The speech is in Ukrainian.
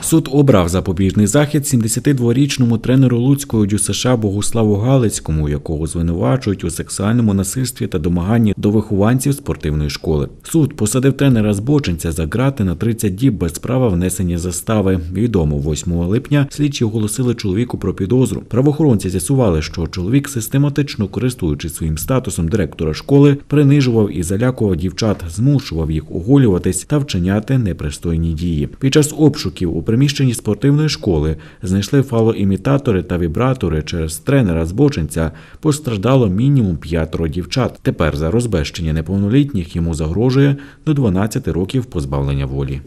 Суд обрав запобіжний захід 72-річному тренеру Луцького ДЮСШ Богуславу Галицькому, якого звинувачують у сексуальному насильстві та домаганні до вихованців спортивної школи. Суд посадив тренера збочинця за грати на 30 діб без права внесення застави. Відомо, 8 липня слідчі оголосили чоловіку про підозру. Правоохоронці з'ясували, що чоловік систематично користуючись своїм статусом директора школи, принижував і залякував дівчат, змушував їх оголюватись та вчиняти непристойні дії. Під час обшуків у приміщенні спортивної школи знайшли фалоімітатори та вібратори через тренера збочинця постраждало мінімум п'ятеро дівчат. Тепер за розбещення неповнолітніх йому загрожує до 12 років позбавлення волі.